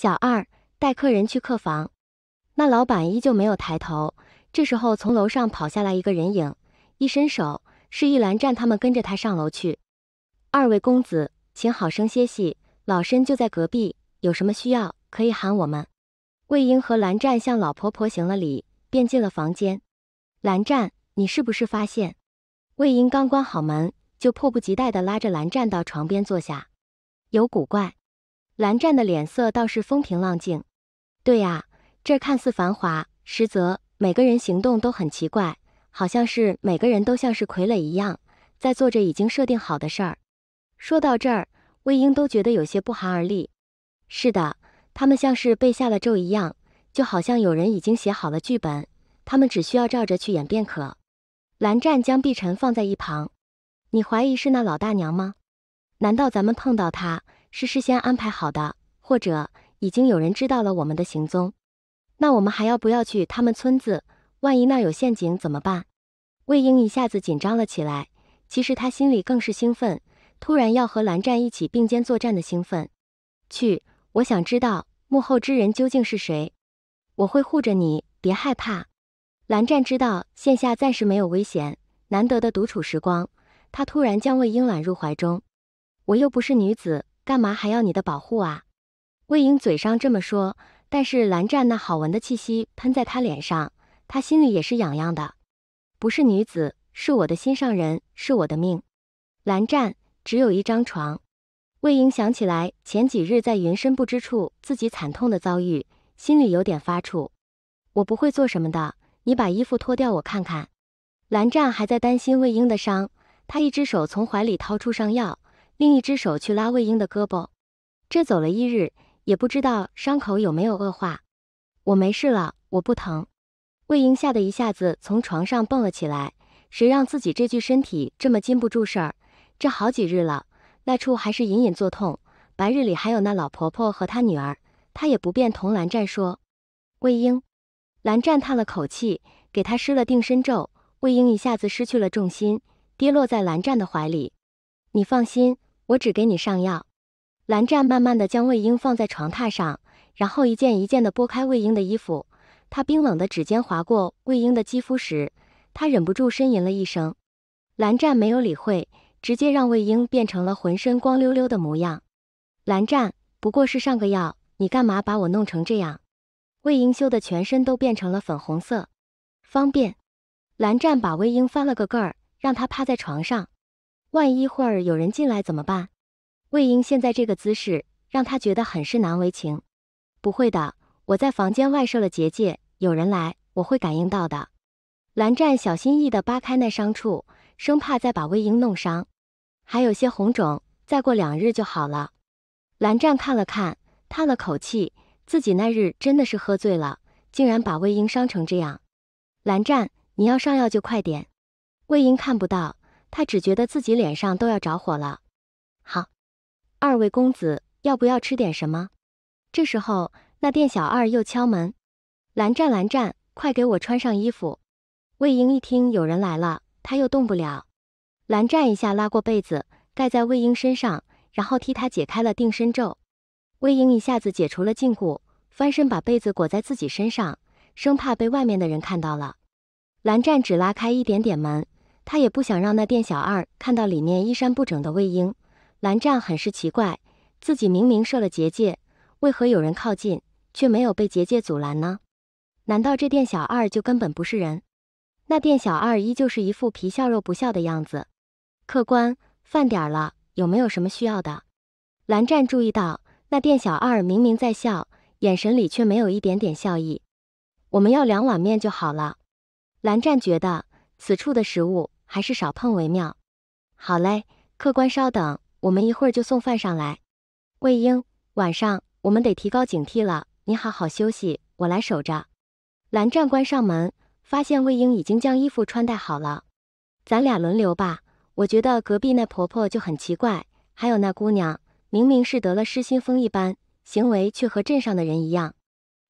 小二带客人去客房，那老板依旧没有抬头。这时候，从楼上跑下来一个人影，一伸手示意蓝湛他们跟着他上楼去。二位公子，请好生歇息，老身就在隔壁，有什么需要可以喊我们。魏婴和蓝湛向老婆婆行了礼，便进了房间。蓝湛，你是不是发现？魏婴刚关好门，就迫不及待地拉着蓝湛到床边坐下，有古怪。蓝湛的脸色倒是风平浪静。对呀，这看似繁华，实则每个人行动都很奇怪，好像是每个人都像是傀儡一样，在做着已经设定好的事儿。说到这儿，魏婴都觉得有些不寒而栗。是的，他们像是被下了咒一样，就好像有人已经写好了剧本，他们只需要照着去演便可。蓝湛将碧晨放在一旁，你怀疑是那老大娘吗？难道咱们碰到她？是事先安排好的，或者已经有人知道了我们的行踪。那我们还要不要去他们村子？万一那有陷阱怎么办？魏婴一下子紧张了起来。其实他心里更是兴奋，突然要和蓝湛一起并肩作战的兴奋。去，我想知道幕后之人究竟是谁。我会护着你，别害怕。蓝湛知道线下暂时没有危险，难得的独处时光，他突然将魏婴揽入怀中。我又不是女子。干嘛还要你的保护啊？魏婴嘴上这么说，但是蓝湛那好闻的气息喷在他脸上，他心里也是痒痒的。不是女子，是我的心上人，是我的命。蓝湛只有一张床。魏婴想起来前几日在云深不知处自己惨痛的遭遇，心里有点发怵。我不会做什么的，你把衣服脱掉，我看看。蓝湛还在担心魏婴的伤，他一只手从怀里掏出伤药。另一只手去拉魏婴的胳膊，这走了一日，也不知道伤口有没有恶化。我没事了，我不疼。魏婴吓得一下子从床上蹦了起来，谁让自己这具身体这么禁不住事儿？这好几日了，那处还是隐隐作痛。白日里还有那老婆婆和她女儿，她也不便同蓝湛说。魏婴，蓝湛叹了口气，给他施了定身咒。魏婴一下子失去了重心，跌落在蓝湛的怀里。你放心。我只给你上药。蓝湛慢慢的将魏婴放在床榻上，然后一件一件的拨开魏婴的衣服。他冰冷的指尖划过魏婴的肌肤时，他忍不住呻吟了一声。蓝湛没有理会，直接让魏婴变成了浑身光溜溜的模样。蓝湛不过是上个药，你干嘛把我弄成这样？魏婴羞得全身都变成了粉红色。方便。蓝湛把魏婴翻了个个儿，让他趴在床上。万一会儿有人进来怎么办？魏婴现在这个姿势让他觉得很是难为情。不会的，我在房间外设了结界，有人来我会感应到的。蓝湛小心翼翼地扒开那伤处，生怕再把魏婴弄伤，还有些红肿，再过两日就好了。蓝湛看了看，叹了口气，自己那日真的是喝醉了，竟然把魏婴伤成这样。蓝湛，你要上药就快点。魏婴看不到。他只觉得自己脸上都要着火了。好，二位公子要不要吃点什么？这时候，那店小二又敲门。蓝湛，蓝湛，快给我穿上衣服。魏婴一听有人来了，他又动不了。蓝湛一下拉过被子盖在魏婴身上，然后替他解开了定身咒。魏婴一下子解除了禁锢，翻身把被子裹在自己身上，生怕被外面的人看到了。蓝湛只拉开一点点门。他也不想让那店小二看到里面衣衫不整的魏婴。蓝湛很是奇怪，自己明明设了结界，为何有人靠近却没有被结界阻拦呢？难道这店小二就根本不是人？那店小二依旧是一副皮笑肉不笑的样子。客官，饭点了，有没有什么需要的？蓝湛注意到那店小二明明在笑，眼神里却没有一点点笑意。我们要两碗面就好了。蓝湛觉得此处的食物。还是少碰为妙。好嘞，客官稍等，我们一会儿就送饭上来。魏婴，晚上我们得提高警惕了，你好好休息，我来守着。蓝湛关上门，发现魏婴已经将衣服穿戴好了。咱俩轮流吧，我觉得隔壁那婆婆就很奇怪，还有那姑娘，明明是得了失心疯一般，行为却和镇上的人一样。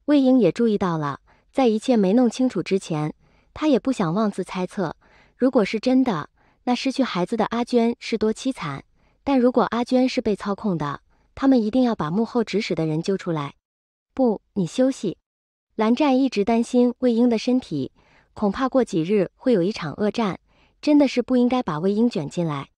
魏婴也注意到了，在一切没弄清楚之前，她也不想妄自猜测。如果是真的，那失去孩子的阿娟是多凄惨。但如果阿娟是被操控的，他们一定要把幕后指使的人揪出来。不，你休息。蓝湛一直担心魏婴的身体，恐怕过几日会有一场恶战，真的是不应该把魏婴卷进来。